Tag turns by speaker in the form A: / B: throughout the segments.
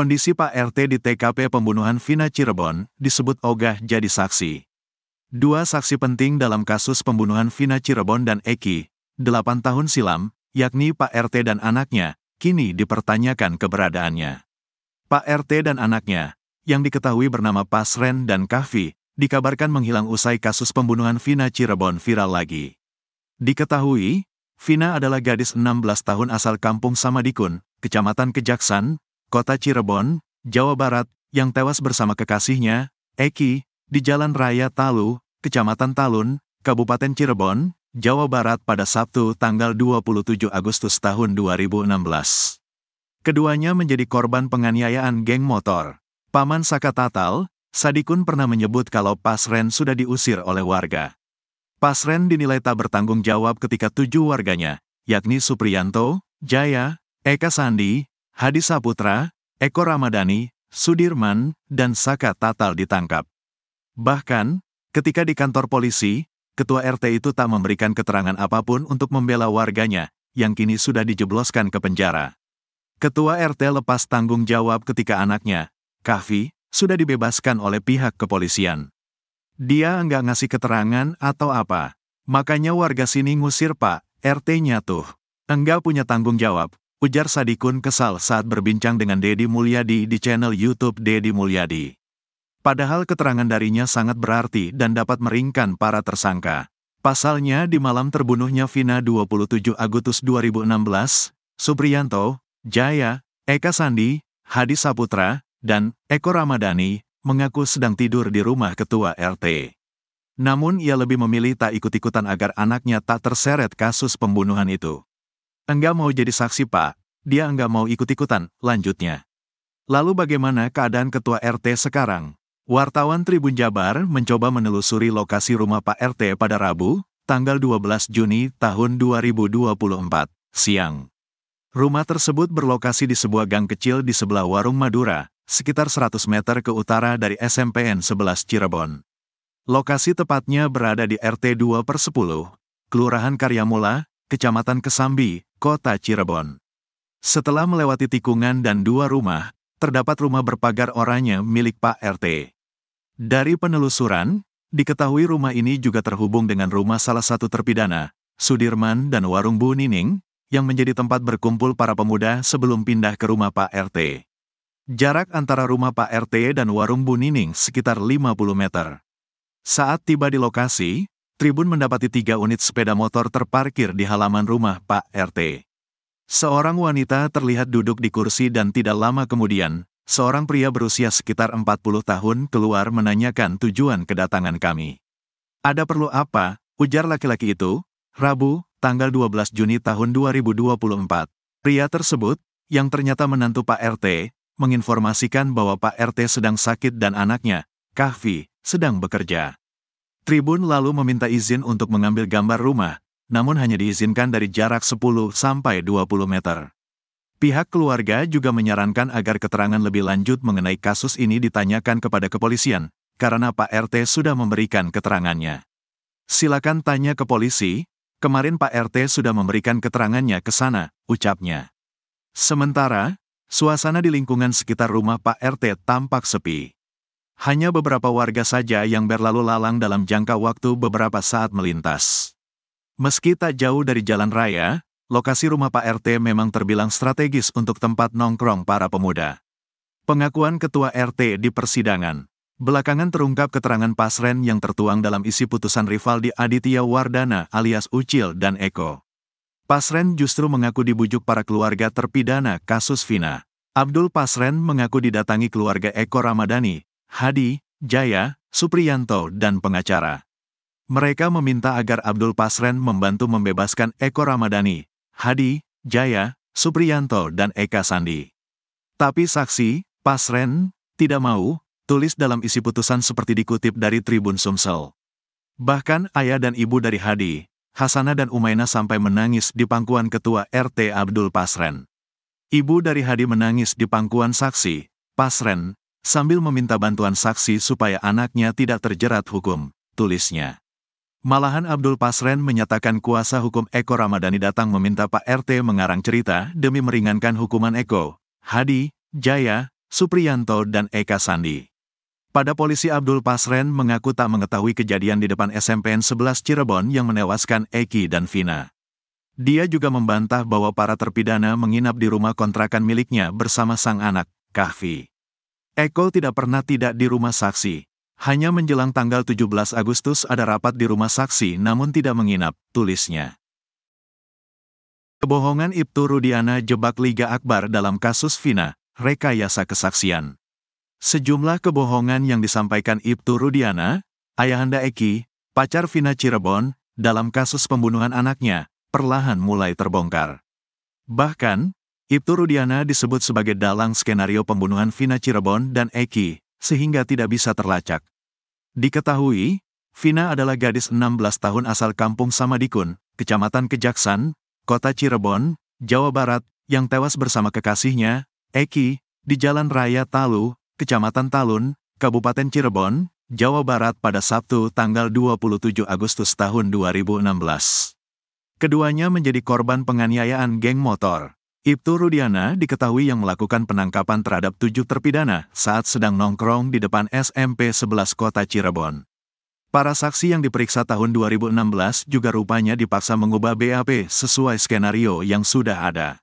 A: Kondisi Pak RT di TKP pembunuhan Vina Cirebon disebut ogah jadi saksi. Dua saksi penting dalam kasus pembunuhan Vina Cirebon dan Eki, 8 tahun silam, yakni Pak RT dan anaknya, kini dipertanyakan keberadaannya. Pak RT dan anaknya, yang diketahui bernama Pasren dan Kahfi, dikabarkan menghilang usai kasus pembunuhan Vina Cirebon viral lagi. Diketahui, Vina adalah gadis 16 tahun asal kampung Samadikun, Kecamatan Kejaksan, kota Cirebon, Jawa Barat, yang tewas bersama kekasihnya, Eki, di Jalan Raya Talu, Kecamatan Talun, Kabupaten Cirebon, Jawa Barat pada Sabtu tanggal 27 Agustus tahun 2016. Keduanya menjadi korban penganiayaan geng motor. Paman Saka Tatal, Sadikun pernah menyebut kalau Pasren sudah diusir oleh warga. Pasren dinilai tak bertanggung jawab ketika tujuh warganya, yakni Suprianto, Jaya, Eka Sandi, Hadi Saputra, Eko Ramadhani, Sudirman, dan Saka Tatal ditangkap. Bahkan, ketika di kantor polisi, ketua RT itu tak memberikan keterangan apapun untuk membela warganya, yang kini sudah dijebloskan ke penjara. Ketua RT lepas tanggung jawab ketika anaknya, Kahfi, sudah dibebaskan oleh pihak kepolisian. Dia enggak ngasih keterangan atau apa. Makanya warga sini ngusir pak, RT-nya tuh. Enggak punya tanggung jawab, Ujar Sadikun kesal saat berbincang dengan Dedi Mulyadi di channel YouTube Dedi Mulyadi. Padahal keterangan darinya sangat berarti dan dapat meringkan para tersangka. Pasalnya di malam terbunuhnya Vina 27 Agustus 2016, Supriyanto, Jaya, Eka Sandi, Hadi Saputra, dan Eko Ramadhani mengaku sedang tidur di rumah ketua RT. Namun ia lebih memilih tak ikut-ikutan agar anaknya tak terseret kasus pembunuhan itu. Enggak mau jadi saksi pak, dia enggak mau ikut-ikutan, lanjutnya. Lalu bagaimana keadaan ketua RT sekarang? Wartawan Tribun Jabar mencoba menelusuri lokasi rumah Pak RT pada Rabu, tanggal 12 Juni tahun 2024, siang. Rumah tersebut berlokasi di sebuah gang kecil di sebelah Warung Madura, sekitar 100 meter ke utara dari SMPN 11 Cirebon. Lokasi tepatnya berada di RT 2 per 10, Kelurahan Karyamula, Kecamatan Kesambi, kota Cirebon. Setelah melewati tikungan dan dua rumah, terdapat rumah berpagar oranye milik Pak RT. Dari penelusuran, diketahui rumah ini juga terhubung dengan rumah salah satu terpidana, Sudirman dan Warung Bu Nining, yang menjadi tempat berkumpul para pemuda sebelum pindah ke rumah Pak RT. Jarak antara rumah Pak RT dan warung Bu Nining sekitar 50 meter. Saat tiba di lokasi, Tribun mendapati tiga unit sepeda motor terparkir di halaman rumah Pak RT. Seorang wanita terlihat duduk di kursi dan tidak lama kemudian, seorang pria berusia sekitar 40 tahun keluar menanyakan tujuan kedatangan kami. Ada perlu apa, ujar laki-laki itu, Rabu, tanggal 12 Juni tahun 2024. Pria tersebut, yang ternyata menantu Pak RT, menginformasikan bahwa Pak RT sedang sakit dan anaknya, Kahfi, sedang bekerja. Tribun lalu meminta izin untuk mengambil gambar rumah, namun hanya diizinkan dari jarak 10 sampai 20 meter. Pihak keluarga juga menyarankan agar keterangan lebih lanjut mengenai kasus ini ditanyakan kepada kepolisian, karena Pak RT sudah memberikan keterangannya. Silakan tanya ke polisi, kemarin Pak RT sudah memberikan keterangannya ke sana, ucapnya. Sementara, suasana di lingkungan sekitar rumah Pak RT tampak sepi. Hanya beberapa warga saja yang berlalu lalang dalam jangka waktu beberapa saat melintas. Meski tak jauh dari jalan raya, lokasi rumah Pak RT memang terbilang strategis untuk tempat nongkrong para pemuda. Pengakuan Ketua RT di persidangan. Belakangan terungkap keterangan Pasren yang tertuang dalam isi putusan Rivaldi Aditya Wardana alias Ucil dan Eko. Pasren justru mengaku dibujuk para keluarga terpidana kasus Vina. Abdul Pasren mengaku didatangi keluarga Eko Ramadhani Hadi, Jaya, Supriyanto, dan pengacara. Mereka meminta agar Abdul Pasren membantu membebaskan Eko Ramadhani, Hadi, Jaya, Supriyanto, dan Eka Sandi. Tapi saksi, Pasren, tidak mau, tulis dalam isi putusan seperti dikutip dari Tribun Sumsel. Bahkan ayah dan ibu dari Hadi, Hasana dan Umaina sampai menangis di pangkuan ketua RT Abdul Pasren. Ibu dari Hadi menangis di pangkuan saksi, Pasren, sambil meminta bantuan saksi supaya anaknya tidak terjerat hukum, tulisnya. Malahan Abdul Pasren menyatakan kuasa hukum Eko Ramadhani datang meminta Pak RT mengarang cerita demi meringankan hukuman Eko, Hadi, Jaya, Supriyanto dan Eka Sandi. Pada polisi Abdul Pasren mengaku tak mengetahui kejadian di depan SMPN 11 Cirebon yang menewaskan Eki dan Vina. Dia juga membantah bahwa para terpidana menginap di rumah kontrakan miliknya bersama sang anak, Kahfi. Eko tidak pernah tidak di rumah saksi. Hanya menjelang tanggal 17 Agustus ada rapat di rumah saksi namun tidak menginap, tulisnya. Kebohongan Ibtu Rudiana jebak Liga Akbar dalam kasus Vina, rekayasa kesaksian. Sejumlah kebohongan yang disampaikan Ibtu Rudiana, ayahanda Eki, pacar Vina Cirebon, dalam kasus pembunuhan anaknya, perlahan mulai terbongkar. Bahkan, Ibtu Rudiana disebut sebagai dalang skenario pembunuhan Vina Cirebon dan Eki, sehingga tidak bisa terlacak. Diketahui, Vina adalah gadis 16 tahun asal kampung Samadikun, Kecamatan Kejaksan, Kota Cirebon, Jawa Barat, yang tewas bersama kekasihnya, Eki, di Jalan Raya Talu, Kecamatan Talun, Kabupaten Cirebon, Jawa Barat pada Sabtu tanggal 27 Agustus tahun 2016. Keduanya menjadi korban penganiayaan geng motor. Ibtu Rudiana diketahui yang melakukan penangkapan terhadap tujuh terpidana saat sedang nongkrong di depan SMP 11 Kota Cirebon. Para saksi yang diperiksa tahun 2016 juga rupanya dipaksa mengubah BAP sesuai skenario yang sudah ada.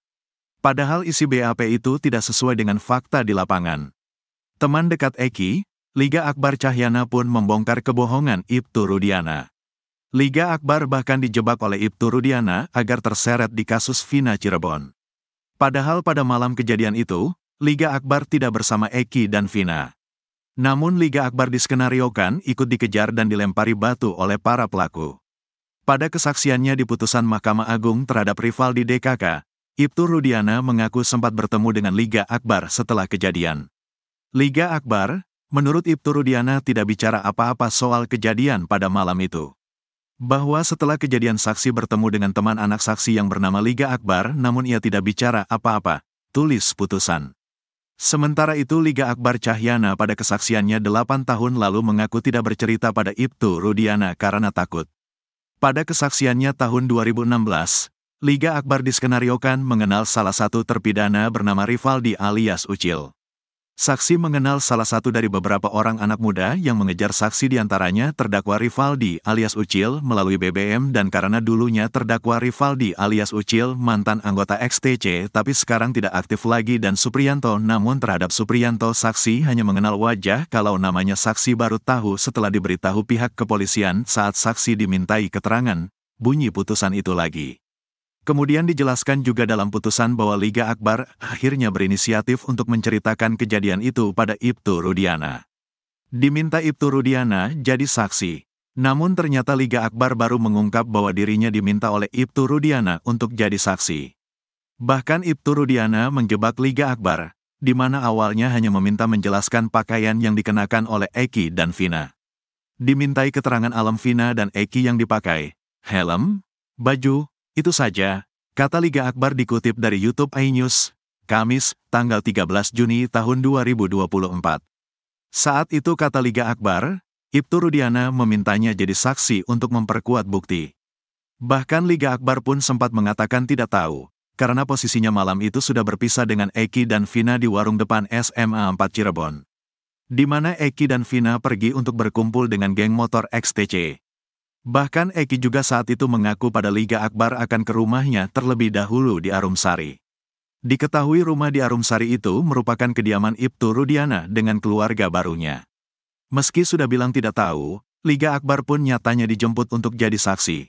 A: Padahal isi BAP itu tidak sesuai dengan fakta di lapangan. Teman dekat Eki, Liga Akbar Cahyana pun membongkar kebohongan Ibtu Rudiana. Liga Akbar bahkan dijebak oleh Ibtu Rudiana agar terseret di kasus Vina Cirebon. Padahal pada malam kejadian itu, Liga Akbar tidak bersama Eki dan Vina. Namun Liga Akbar diskenariokan ikut dikejar dan dilempari batu oleh para pelaku. Pada kesaksiannya di putusan Mahkamah Agung terhadap rival di DKK, Ibtu Rudiana mengaku sempat bertemu dengan Liga Akbar setelah kejadian. Liga Akbar, menurut Ibtu Rudiana tidak bicara apa-apa soal kejadian pada malam itu bahwa setelah kejadian saksi bertemu dengan teman anak saksi yang bernama Liga Akbar namun ia tidak bicara apa-apa, tulis putusan. Sementara itu Liga Akbar Cahyana pada kesaksiannya 8 tahun lalu mengaku tidak bercerita pada Ibtu Rudiana karena takut. Pada kesaksiannya tahun 2016, Liga Akbar diskenariokan mengenal salah satu terpidana bernama Rivaldi alias Ucil. Saksi mengenal salah satu dari beberapa orang anak muda yang mengejar saksi diantaranya terdakwa Rivaldi alias Ucil melalui BBM dan karena dulunya terdakwa Rivaldi alias Ucil mantan anggota XTC tapi sekarang tidak aktif lagi dan Suprianto. namun terhadap Suprianto saksi hanya mengenal wajah kalau namanya saksi baru tahu setelah diberitahu pihak kepolisian saat saksi dimintai keterangan. Bunyi putusan itu lagi. Kemudian dijelaskan juga dalam putusan bahwa Liga Akbar akhirnya berinisiatif untuk menceritakan kejadian itu pada Ibtu Rudiana. Diminta Ibtu Rudiana jadi saksi. Namun ternyata Liga Akbar baru mengungkap bahwa dirinya diminta oleh Ibtu Rudiana untuk jadi saksi. Bahkan Ibtu Rudiana menjebak Liga Akbar, di mana awalnya hanya meminta menjelaskan pakaian yang dikenakan oleh Eki dan Vina. Dimintai keterangan alam Vina dan Eki yang dipakai, helm, baju, itu saja, kata Liga Akbar dikutip dari YouTube iNews, Kamis, tanggal 13 Juni tahun 2024. Saat itu kata Liga Akbar, Ibtu Rudiana memintanya jadi saksi untuk memperkuat bukti. Bahkan Liga Akbar pun sempat mengatakan tidak tahu, karena posisinya malam itu sudah berpisah dengan Eki dan Vina di warung depan SMA 4 Cirebon. Di mana Eki dan Vina pergi untuk berkumpul dengan geng motor XTC. Bahkan Eki juga saat itu mengaku pada Liga Akbar akan ke rumahnya terlebih dahulu di Arumsari. Diketahui rumah di Arumsari itu merupakan kediaman Ibtu Rudiana dengan keluarga barunya. Meski sudah bilang tidak tahu, Liga Akbar pun nyatanya dijemput untuk jadi saksi.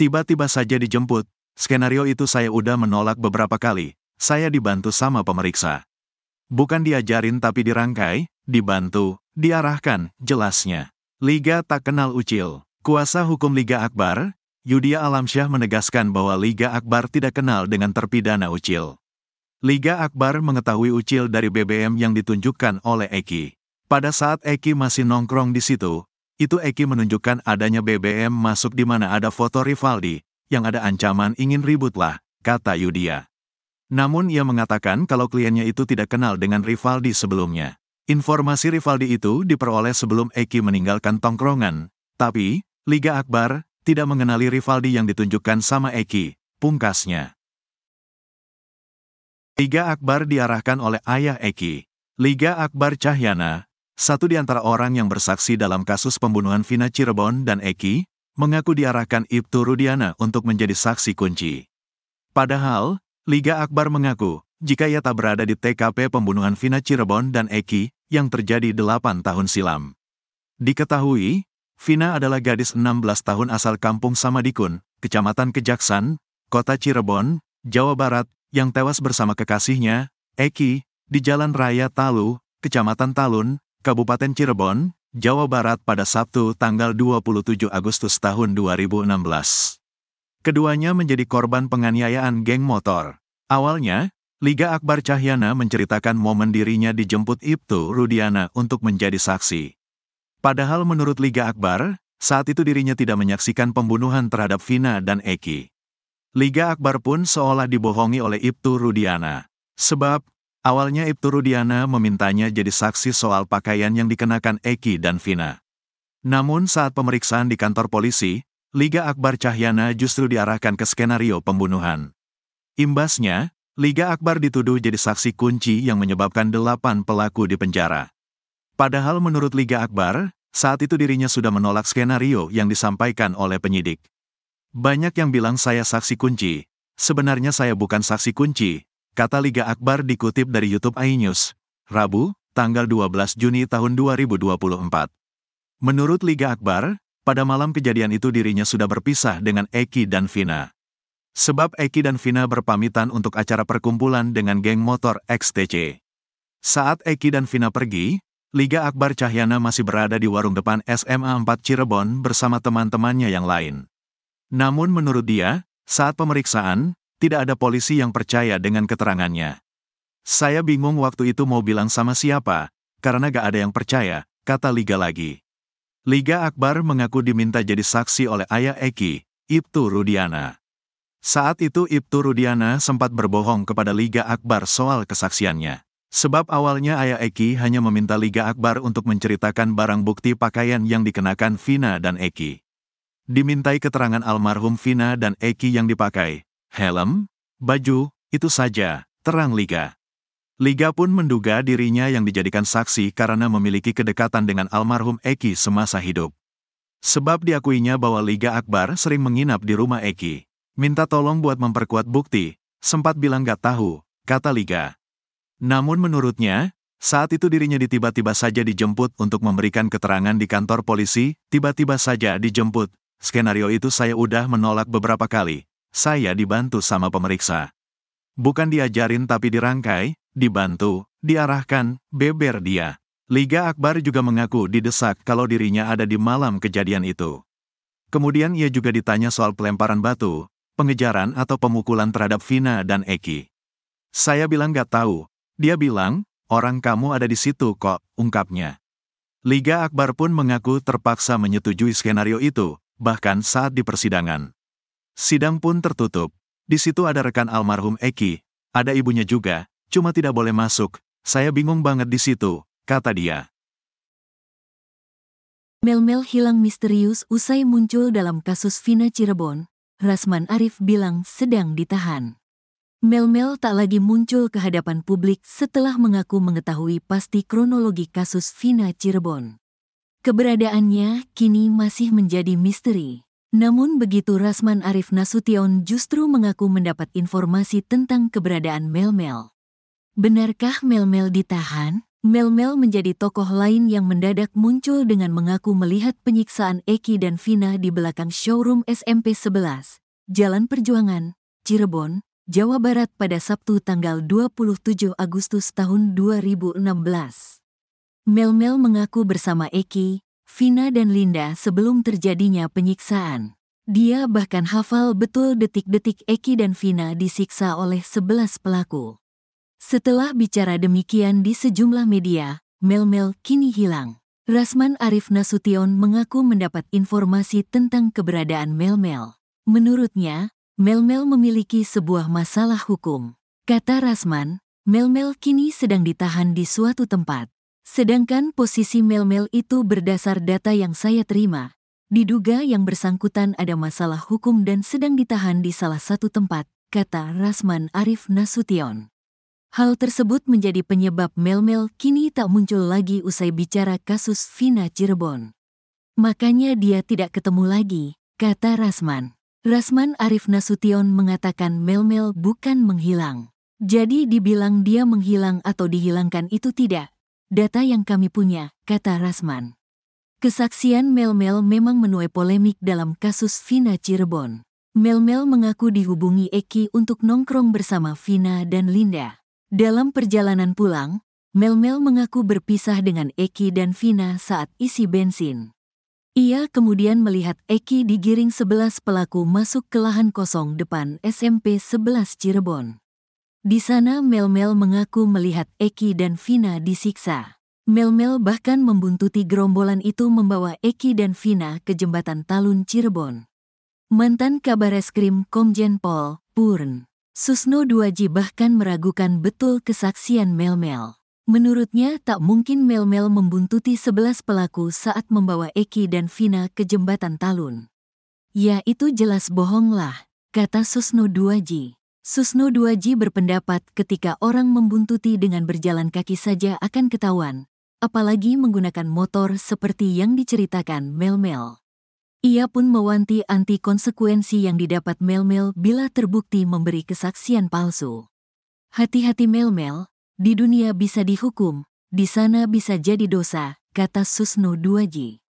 A: Tiba-tiba saja dijemput, skenario itu saya udah menolak beberapa kali, saya dibantu sama pemeriksa. Bukan diajarin tapi dirangkai, dibantu, diarahkan, jelasnya. Liga tak kenal ucil. Kuasa hukum Liga Akbar, Yudia Alamsyah menegaskan bahwa Liga Akbar tidak kenal dengan terpidana Ucil. Liga Akbar mengetahui Ucil dari BBM yang ditunjukkan oleh Eki. Pada saat Eki masih nongkrong di situ, itu Eki menunjukkan adanya BBM masuk di mana ada foto Rivaldi, yang ada ancaman ingin ributlah, kata Yudia. Namun ia mengatakan kalau kliennya itu tidak kenal dengan Rivaldi sebelumnya. Informasi Rivaldi itu diperoleh sebelum Eki meninggalkan tongkrongan, tapi Liga Akbar tidak mengenali Rivaldi yang ditunjukkan sama Eki, pungkasnya. Liga Akbar diarahkan oleh ayah Eki. Liga Akbar Cahyana, satu di antara orang yang bersaksi dalam kasus pembunuhan Vina Cirebon dan Eki, mengaku diarahkan Ibtu Rudiana untuk menjadi saksi kunci. Padahal, Liga Akbar mengaku, jika ia tak berada di TKP pembunuhan Vina Cirebon dan Eki, yang terjadi delapan tahun silam. Diketahui, Vina adalah gadis 16 tahun asal kampung Samadikun, Kecamatan Kejaksan, Kota Cirebon, Jawa Barat, yang tewas bersama kekasihnya, Eki, di Jalan Raya Talu, Kecamatan Talun, Kabupaten Cirebon, Jawa Barat pada Sabtu tanggal 27 Agustus tahun 2016. Keduanya menjadi korban penganiayaan geng motor. Awalnya, Liga Akbar Cahyana menceritakan momen dirinya dijemput Ibtu Rudiana untuk menjadi saksi. Padahal menurut Liga Akbar, saat itu dirinya tidak menyaksikan pembunuhan terhadap Vina dan Eki. Liga Akbar pun seolah dibohongi oleh Ibtu Rudiana. Sebab, awalnya Ibtu Rudiana memintanya jadi saksi soal pakaian yang dikenakan Eki dan Vina. Namun saat pemeriksaan di kantor polisi, Liga Akbar Cahyana justru diarahkan ke skenario pembunuhan. Imbasnya, Liga Akbar dituduh jadi saksi kunci yang menyebabkan delapan pelaku di penjara. Padahal menurut Liga Akbar, saat itu dirinya sudah menolak skenario yang disampaikan oleh penyidik. Banyak yang bilang saya saksi kunci. Sebenarnya saya bukan saksi kunci, kata Liga Akbar dikutip dari YouTube iNews, Rabu, tanggal 12 Juni tahun 2024. Menurut Liga Akbar, pada malam kejadian itu dirinya sudah berpisah dengan Eki dan Vina. Sebab Eki dan Vina berpamitan untuk acara perkumpulan dengan geng motor XTC. Saat Eki dan Vina pergi, Liga Akbar Cahyana masih berada di warung depan SMA 4 Cirebon bersama teman-temannya yang lain. Namun menurut dia, saat pemeriksaan, tidak ada polisi yang percaya dengan keterangannya. Saya bingung waktu itu mau bilang sama siapa, karena gak ada yang percaya, kata Liga lagi. Liga Akbar mengaku diminta jadi saksi oleh ayah Eki, Ibtu Rudiana. Saat itu Ibtu Rudiana sempat berbohong kepada Liga Akbar soal kesaksiannya. Sebab awalnya Ayah Eki hanya meminta Liga Akbar untuk menceritakan barang bukti pakaian yang dikenakan Vina dan Eki. Dimintai keterangan almarhum Vina dan Eki yang dipakai, helm, baju, itu saja, terang Liga. Liga pun menduga dirinya yang dijadikan saksi karena memiliki kedekatan dengan almarhum Eki semasa hidup. Sebab diakuinya bahwa Liga Akbar sering menginap di rumah Eki. Minta tolong buat memperkuat bukti, sempat bilang gak tahu, kata Liga. Namun menurutnya, saat itu dirinya ditiba-tiba saja dijemput untuk memberikan keterangan di kantor polisi, tiba-tiba saja dijemput. Skenario itu saya udah menolak beberapa kali. Saya dibantu sama pemeriksa. Bukan diajarin tapi dirangkai, dibantu, diarahkan, beber dia. Liga Akbar juga mengaku didesak kalau dirinya ada di malam kejadian itu. Kemudian ia juga ditanya soal pelemparan batu, pengejaran atau pemukulan terhadap Vina dan Eki. Saya bilang gak tahu, dia bilang, orang kamu ada di situ kok, ungkapnya. Liga Akbar pun mengaku terpaksa menyetujui skenario itu, bahkan saat di persidangan. Sidang pun tertutup. Di situ ada rekan almarhum Eki, ada ibunya juga, cuma tidak boleh masuk. Saya bingung banget di situ, kata dia.
B: Mel-mel hilang misterius usai muncul dalam kasus Vina Cirebon. Rasman Arif bilang sedang ditahan. Melmel tak lagi muncul ke hadapan publik setelah mengaku mengetahui pasti kronologi kasus Vina Cirebon. Keberadaannya kini masih menjadi misteri. Namun begitu Rasman Arif Nasution justru mengaku mendapat informasi tentang keberadaan Melmel. Benarkah Melmel ditahan? Melmel menjadi tokoh lain yang mendadak muncul dengan mengaku melihat penyiksaan Eki dan Vina di belakang showroom SMP 11, Jalan Perjuangan, Cirebon, Jawa Barat pada Sabtu tanggal 27 Agustus tahun 2016. Mel-Mel mengaku bersama Eki, Vina dan Linda sebelum terjadinya penyiksaan. Dia bahkan hafal betul detik-detik Eki dan Vina disiksa oleh sebelas pelaku. Setelah bicara demikian di sejumlah media, Mel-Mel kini hilang. Rasman Arif Nasution mengaku mendapat informasi tentang keberadaan Mel-Mel. Menurutnya, Melmel memiliki sebuah masalah hukum. Kata Rasman, Melmel kini sedang ditahan di suatu tempat. Sedangkan posisi Melmel itu berdasar data yang saya terima. Diduga yang bersangkutan ada masalah hukum dan sedang ditahan di salah satu tempat, kata Rasman Arif Nasution. Hal tersebut menjadi penyebab Melmel kini tak muncul lagi usai bicara kasus Vina Cirebon. Makanya dia tidak ketemu lagi, kata Rasman. Rasman Arif Nasution mengatakan Melmel bukan menghilang. Jadi dibilang dia menghilang atau dihilangkan itu tidak. Data yang kami punya, kata Rasman. Kesaksian Melmel memang menuai polemik dalam kasus Vina Cirebon. Melmel mengaku dihubungi Eki untuk nongkrong bersama Vina dan Linda. Dalam perjalanan pulang, Melmel mengaku berpisah dengan Eki dan Vina saat isi bensin. Ia kemudian melihat Eki digiring sebelas pelaku masuk ke lahan kosong depan SMP 11 Cirebon. Di sana Melmel mengaku melihat Eki dan Vina disiksa. Melmel bahkan membuntuti gerombolan itu membawa Eki dan Vina ke jembatan Talun Cirebon. Mantan kabar eskrim Komjen Pol, Purn, Susno Duaji bahkan meragukan betul kesaksian Melmel. mel Menurutnya tak mungkin Mel-Mel membuntuti sebelas pelaku saat membawa Eki dan Vina ke jembatan Talun. Ya itu jelas bohonglah, kata Susno Duaji. Susno Duaji berpendapat ketika orang membuntuti dengan berjalan kaki saja akan ketahuan, apalagi menggunakan motor seperti yang diceritakan Mel-Mel. Ia pun mewanti anti konsekuensi yang didapat Mel-Mel bila terbukti memberi kesaksian palsu. Hati-hati Mel-Mel, di dunia bisa dihukum, di sana bisa jadi dosa, kata Susno Duaji.